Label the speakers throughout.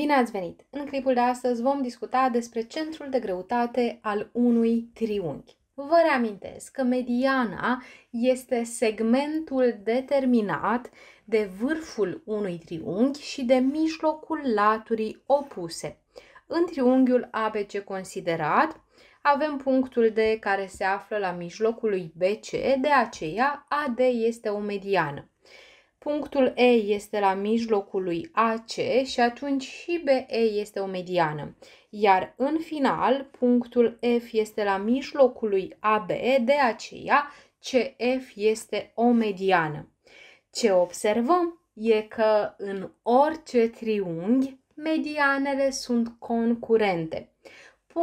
Speaker 1: Bine ați venit! În clipul de astăzi vom discuta despre centrul de greutate al unui triunghi. Vă reamintesc că mediana este segmentul determinat de vârful unui triunghi și de mijlocul laturii opuse. În triunghiul ABC considerat, avem punctul D care se află la mijlocul lui BC, de aceea AD este o mediană punctul E este la mijlocul lui AC și atunci și BE este o mediană. Iar în final, punctul F este la mijlocul lui AB, de aceea CF este o mediană. Ce observăm e că în orice triunghi, medianele sunt concurente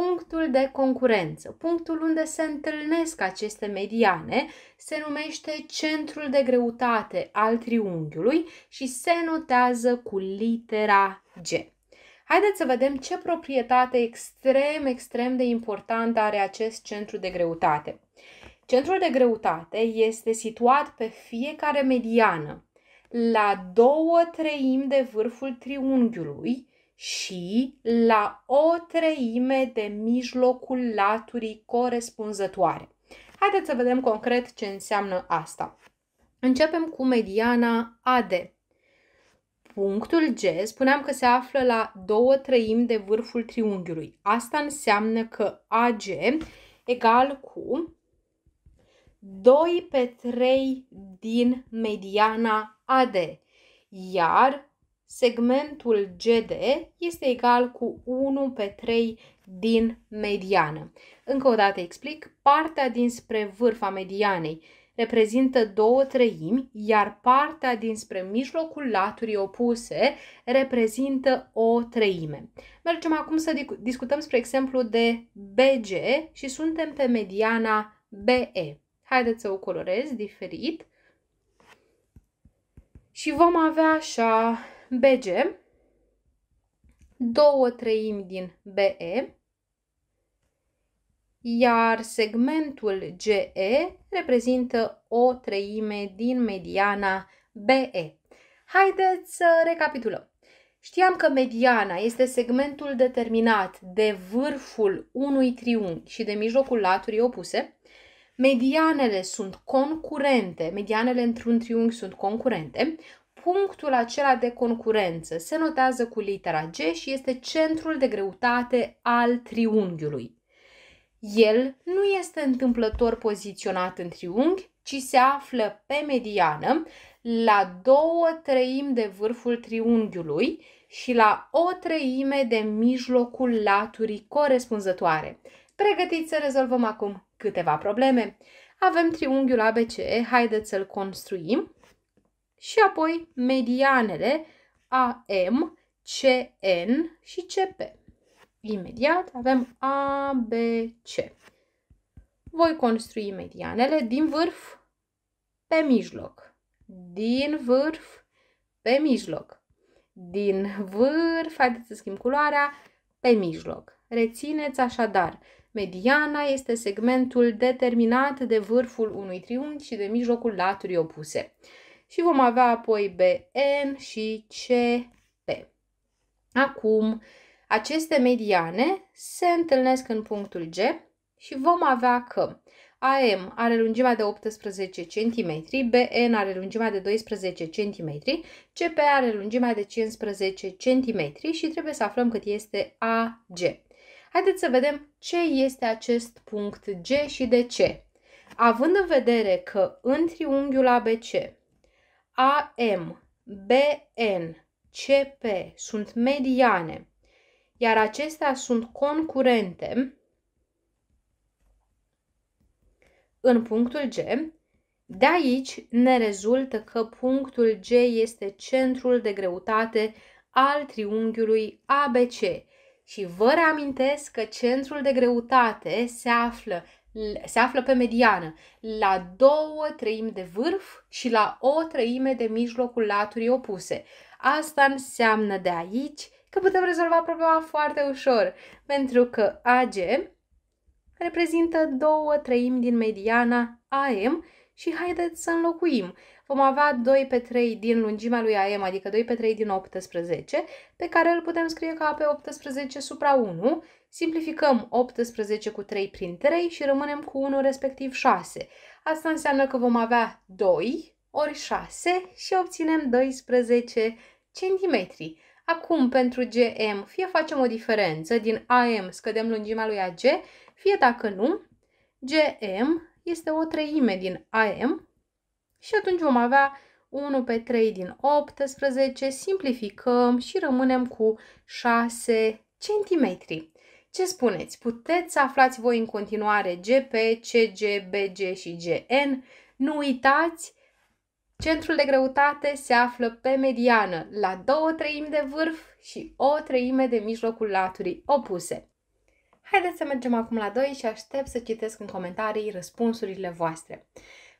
Speaker 1: punctul de concurență, punctul unde se întâlnesc aceste mediane, se numește centrul de greutate al triunghiului și se notează cu litera G. Haideți să vedem ce proprietate extrem, extrem de importantă are acest centru de greutate. Centrul de greutate este situat pe fiecare mediană, la două treimi de vârful triunghiului, și la o treime de mijlocul laturii corespunzătoare. Haideți să vedem concret ce înseamnă asta. Începem cu mediana AD. Punctul G spuneam că se află la două treimi de vârful triunghiului. Asta înseamnă că AG egal cu 2 pe 3 din mediana AD, iar segmentul GD este egal cu 1 pe 3 din mediană. Încă o dată explic, partea dinspre vârfa medianei reprezintă două treimi, iar partea dinspre mijlocul laturii opuse reprezintă o treime. Mergem acum să discutăm, spre exemplu, de BG și suntem pe mediana BE. Haideți să o colorez diferit. Și vom avea așa BG, 2 treimi din BE, iar segmentul GE reprezintă o treime din mediana BE. Haideți să recapitulăm. Știam că mediana este segmentul determinat de vârful unui triunghi și de mijlocul laturii opuse. Medianele sunt concurente, medianele într-un triunghi sunt concurente punctul acela de concurență se notează cu litera G și este centrul de greutate al triunghiului. El nu este întâmplător poziționat în triunghi, ci se află pe mediană la două treimi de vârful triunghiului și la o treime de mijlocul laturii corespunzătoare. Pregătiți să rezolvăm acum câteva probleme. Avem triunghiul ABC. haideți să-l construim și apoi medianele AM, CN și CP. Imediat avem ABC. Voi construi medianele din vârf pe mijloc, din vârf pe mijloc, din vârf, haideți să schimb culoarea, pe mijloc. Rețineți așadar, mediana este segmentul determinat de vârful unui triunghi și de mijlocul laturii opuse și vom avea apoi BN și CP. Acum, aceste mediane se întâlnesc în punctul G și vom avea că AM are lungimea de 18 cm, BN are lungimea de 12 cm, CP are lungimea de 15 cm și trebuie să aflăm cât este AG. Haideți să vedem ce este acest punct G și de ce. Având în vedere că în triunghiul ABC AM, BN, CP sunt mediane, iar acestea sunt concurente în punctul G. De aici ne rezultă că punctul G este centrul de greutate al triunghiului ABC și vă reamintesc că centrul de greutate se află se află pe mediană, la două treimi de vârf și la o treime de mijlocul laturii opuse. Asta înseamnă de aici că putem rezolva problema foarte ușor, pentru că AG reprezintă două treimi din mediana AM și haideți să înlocuim. Vom avea 2 pe 3 din lungimea lui AM, adică 2 pe 3 din 18, pe care îl putem scrie ca pe 18 supra 1. Simplificăm 18 cu 3 prin 3 și rămânem cu 1 respectiv 6. Asta înseamnă că vom avea 2 ori 6 și obținem 12 cm. Acum, pentru GM, fie facem o diferență, din AM scădem lungimea lui AG, fie dacă nu, GM este o treime din AM și atunci vom avea 1 pe 3 din 18, simplificăm și rămânem cu 6 cm. Ce spuneți? Puteți să aflați voi în continuare GP, CG, BG și GN. Nu uitați, centrul de greutate se află pe mediană, la 2 treimi de vârf și o treime de mijlocul laturii opuse. Haideți să mergem acum la 2 și aștept să citesc în comentarii răspunsurile voastre.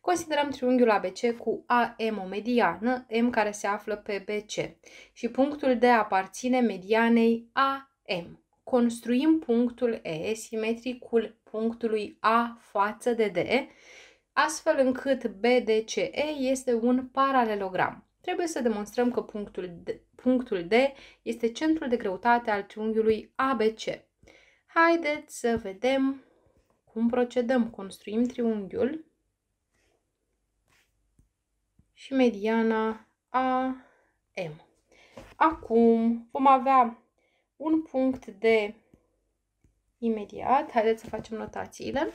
Speaker 1: Considerăm triunghiul ABC cu AM o mediană, M care se află pe BC și punctul D aparține medianei AM. Construim punctul E simetricul punctului A față de D, astfel încât BDCE este un paralelogram. Trebuie să demonstrăm că punctul D, punctul D este centrul de greutate al triunghiului ABC. Haideți să vedem cum procedăm. Construim triunghiul și mediana AM. Acum vom avea un punct de imediat. Haideți să facem notațiile.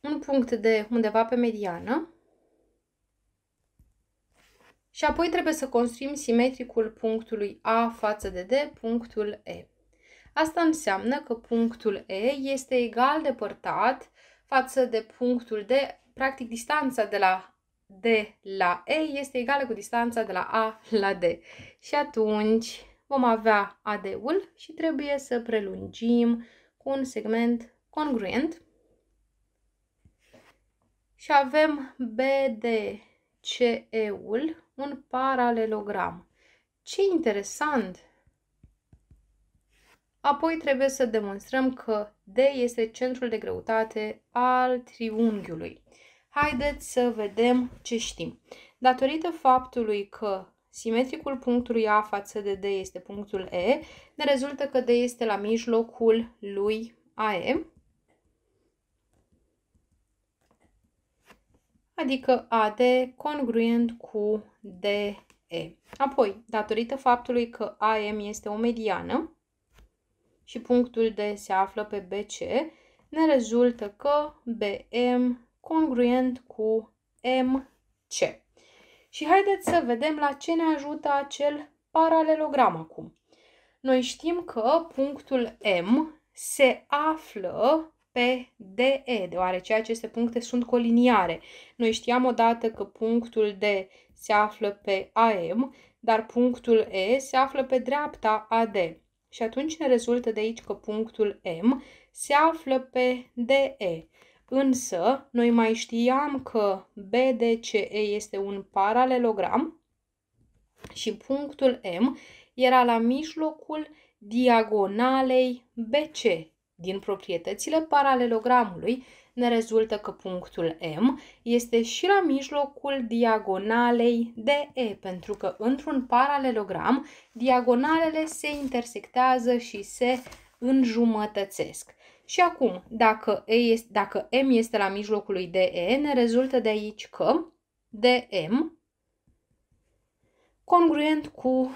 Speaker 1: Un punct de undeva pe mediană și apoi trebuie să construim simetricul punctului A față de D, punctul E. Asta înseamnă că punctul E este egal depărtat față de punctul D, practic distanța de la D la E este egală cu distanța de la A la D. Și atunci vom avea AD-ul și trebuie să prelungim cu un segment congruent. Și avem BD CE-ul un paralelogram. Ce interesant! Apoi trebuie să demonstrăm că D este centrul de greutate al triunghiului. Haideți să vedem ce știm. Datorită faptului că simetricul punctului A față de D este punctul E, ne rezultă că D este la mijlocul lui AE, adică AD congruent cu DE. Apoi, datorită faptului că AM este o mediană și punctul D se află pe BC, ne rezultă că BM congruent cu MC. Și haideți să vedem la ce ne ajută acel paralelogram acum. Noi știm că punctul M se află pe DE, deoarece aceste puncte sunt coliniare. Noi știam odată că punctul D se află pe AM, dar punctul E se află pe dreapta AD. Și atunci ne rezultă de aici că punctul M se află pe DE. Însă, noi mai știam că BDCE este un paralelogram și punctul M era la mijlocul diagonalei BC, din proprietățile paralelogramului ne rezultă că punctul M este și la mijlocul diagonalei DE, pentru că într-un paralelogram diagonalele se intersectează și se înjumătățesc. Și acum, dacă, e este, dacă M este la mijlocul lui DE, ne rezultă de aici că DM congruent cu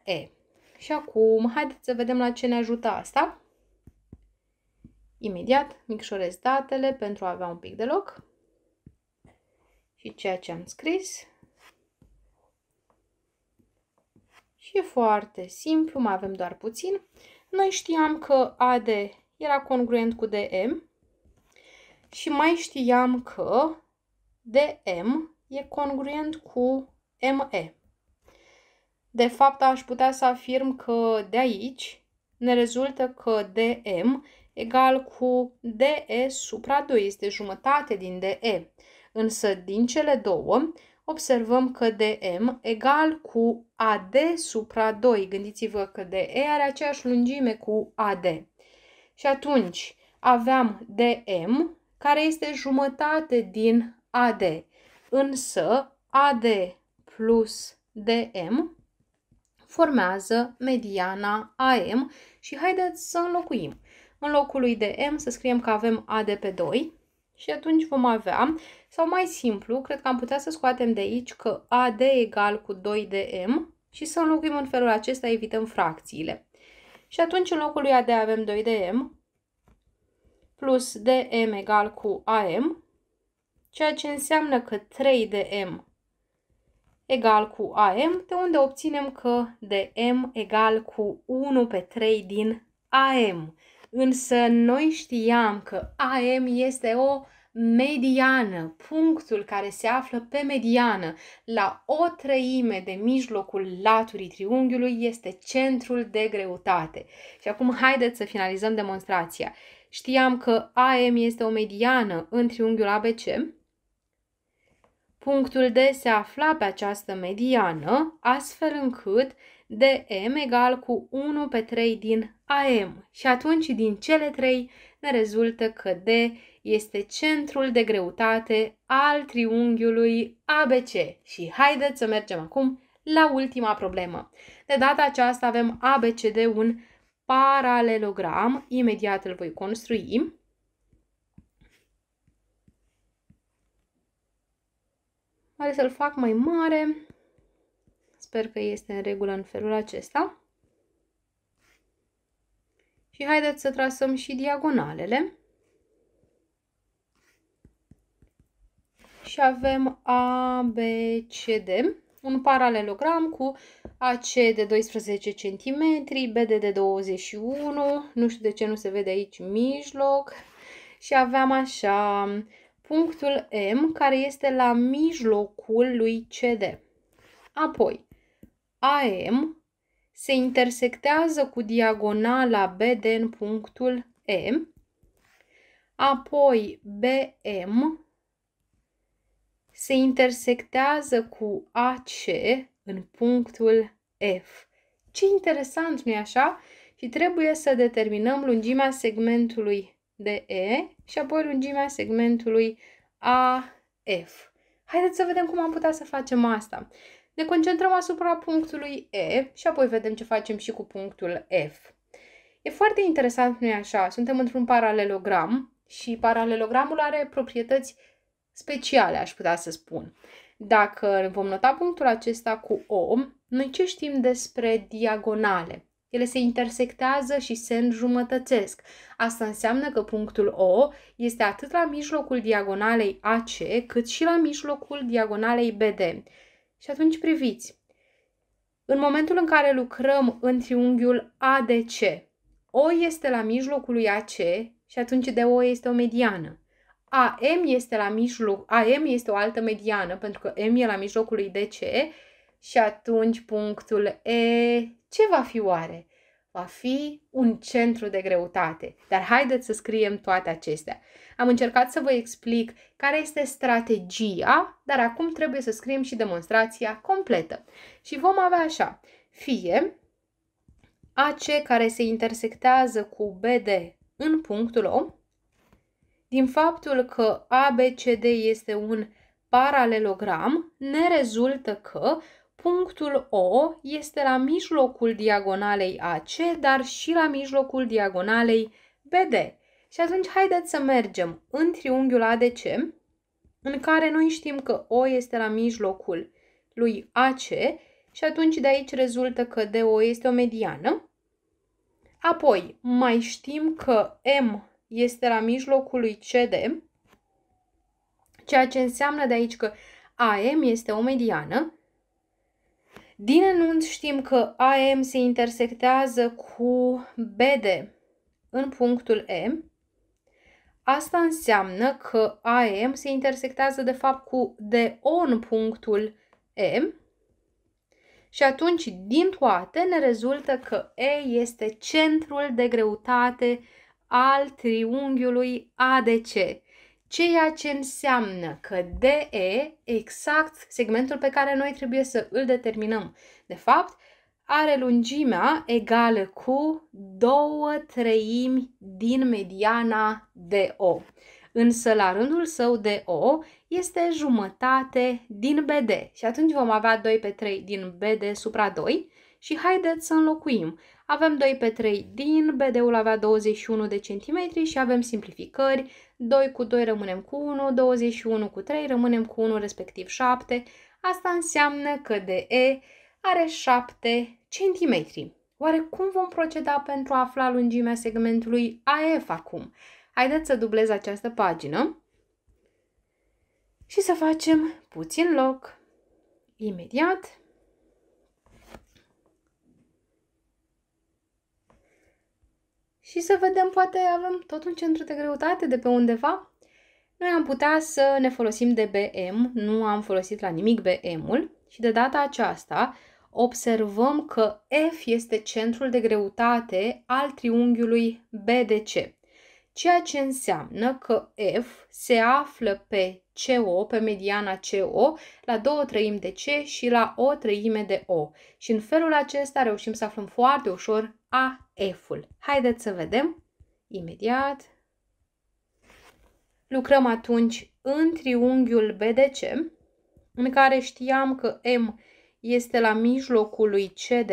Speaker 1: ME. Și acum, haideți să vedem la ce ne ajută asta. Imediat micșorez datele pentru a avea un pic de loc și ceea ce am scris. Și e foarte simplu, mai avem doar puțin. Noi știam că AD era congruent cu DM și mai știam că DM e congruent cu ME. De fapt, aș putea să afirm că de aici ne rezultă că DM egal cu DE supra 2, este jumătate din DE. Însă din cele două observăm că DM egal cu AD supra 2. Gândiți-vă că DE are aceeași lungime cu AD. Și atunci aveam DM care este jumătate din AD. Însă AD plus DM formează mediana AM și haideți să înlocuim. În locul lui de m să scriem că avem a de pe 2 și atunci vom avea, sau mai simplu, cred că am putea să scoatem de aici că a de egal cu 2 de m și să înlocuim în felul acesta, evităm fracțiile. Și atunci în locul lui a de avem 2 de m plus de m egal cu am, ceea ce înseamnă că 3 de m egal cu am, de unde obținem că de m egal cu 1 pe 3 din am. Însă noi știam că AM este o mediană, punctul care se află pe mediană, la o treime de mijlocul laturii triunghiului, este centrul de greutate. Și acum haideți să finalizăm demonstrația. Știam că AM este o mediană în triunghiul ABC. Punctul D se afla pe această mediană, astfel încât dm egal cu 1 pe 3 din am. Și atunci din cele trei ne rezultă că D este centrul de greutate al triunghiului ABC. Și haideți să mergem acum la ultima problemă. De data aceasta avem ABCD un paralelogram, imediat îl voi construi. Hai să-l fac mai mare. Sper că este în regulă în felul acesta. Și haideți să trasăm și diagonalele. Și avem A, B, C, D, un paralelogram cu AC de 12 cm, BD de 21, nu știu de ce nu se vede aici mijloc, și aveam așa punctul M care este la mijlocul lui CD. Apoi, AM se intersectează cu diagonala BD în punctul E, apoi BM se intersectează cu AC în punctul F. Ce interesant, nu-i așa? Și trebuie să determinăm lungimea segmentului de E și apoi lungimea segmentului AF. Haideți să vedem cum am putea să facem asta ne concentrăm asupra punctului E și apoi vedem ce facem și cu punctul F. E foarte interesant, nu-i așa? Suntem într-un paralelogram și paralelogramul are proprietăți speciale, aș putea să spun. Dacă vom nota punctul acesta cu O, noi ce știm despre diagonale? Ele se intersectează și se înjumătățesc. Asta înseamnă că punctul O este atât la mijlocul diagonalei AC, cât și la mijlocul diagonalei BD. Și atunci priviți. În momentul în care lucrăm în triunghiul ADC, O este la mijlocul lui AC și atunci de O este o mediană. AM este la mijloc, AM este o altă mediană pentru că M e la mijlocul lui DC și atunci punctul E, ce va fi oare? va fi un centru de greutate. Dar haideți să scriem toate acestea. Am încercat să vă explic care este strategia, dar acum trebuie să scriem și demonstrația completă. Și vom avea așa, fie AC care se intersectează cu BD în punctul O, din faptul că ABCD este un paralelogram, ne rezultă că Punctul O este la mijlocul diagonalei AC, dar și la mijlocul diagonalei BD. Și atunci haideți să mergem în triunghiul ADC, în care noi știm că O este la mijlocul lui AC și atunci de aici rezultă că DO este o mediană. Apoi mai știm că M este la mijlocul lui CD, ceea ce înseamnă de aici că AM este o mediană din enunț știm că AM se intersectează cu BD în punctul E. Asta înseamnă că AM se intersectează de fapt cu DO în punctul E. Și atunci, din toate, ne rezultă că E este centrul de greutate al triunghiului ADC ceea ce înseamnă că DE e exact segmentul pe care noi trebuie să îl determinăm. De fapt, are lungimea egală cu 2 treimi din mediana DO. Însă la rândul său DO este jumătate din BD și atunci vom avea 2 pe 3 din BD supra 2 și haideți să înlocuim. Avem 2 pe 3 din, BD-ul avea 21 de centimetri și avem simplificări, 2 cu 2 rămânem cu 1, 21 cu 3 rămânem cu 1, respectiv 7. Asta înseamnă că DE are 7 centimetri. Oare cum vom proceda pentru a afla lungimea segmentului AF acum? Haideți să dublez această pagină și să facem puțin loc. Imediat și să vedem, poate avem tot un centru de greutate de pe undeva. Noi am putea să ne folosim de BM, nu am folosit la nimic BM-ul și de data aceasta observăm că F este centrul de greutate al triunghiului BDC, ceea ce înseamnă că F se află pe CO, pe mediana CO, la 2 treimi de C și la o treime de O. Și în felul acesta reușim să aflăm foarte ușor A. F-ul. Haideți să vedem imediat. Lucrăm atunci în triunghiul BDC, în care știam că M este la mijlocul lui CD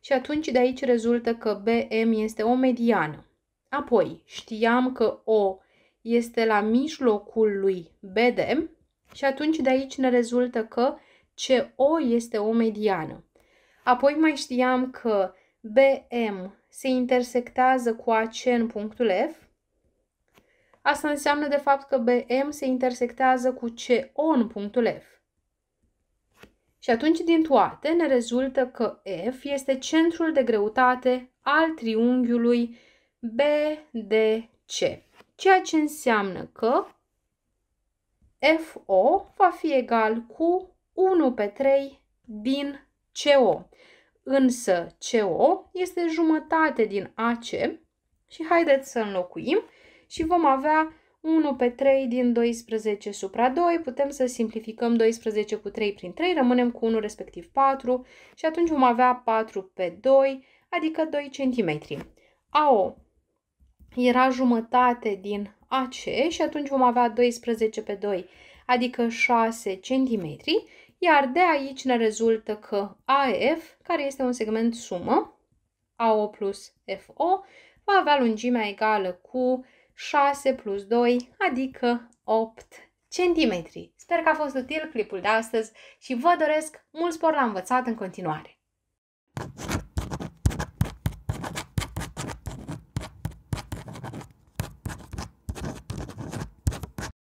Speaker 1: și atunci de aici rezultă că BM este o mediană. Apoi știam că O este la mijlocul lui BD și atunci de aici ne rezultă că CO este o mediană. Apoi mai știam că BM se intersectează cu AC în punctul F. Asta înseamnă de fapt că BM se intersectează cu CO în punctul F. Și atunci din toate ne rezultă că F este centrul de greutate al triunghiului BDC, ceea ce înseamnă că FO va fi egal cu 1 pe 3 din CO însă CO este jumătate din AC și haideți să înlocuim și vom avea 1 pe 3 din 12 supra 2, putem să simplificăm 12 cu 3 prin 3, rămânem cu 1 respectiv 4 și atunci vom avea 4 pe 2, adică 2 cm. AO era jumătate din AC și atunci vom avea 12 pe 2, adică 6 cm iar de aici ne rezultă că AF, care este un segment sumă, AO plus FO, va avea lungimea egală cu 6 plus 2, adică 8 cm. Sper că a fost util clipul de astăzi și vă doresc mult spor la învățat în continuare!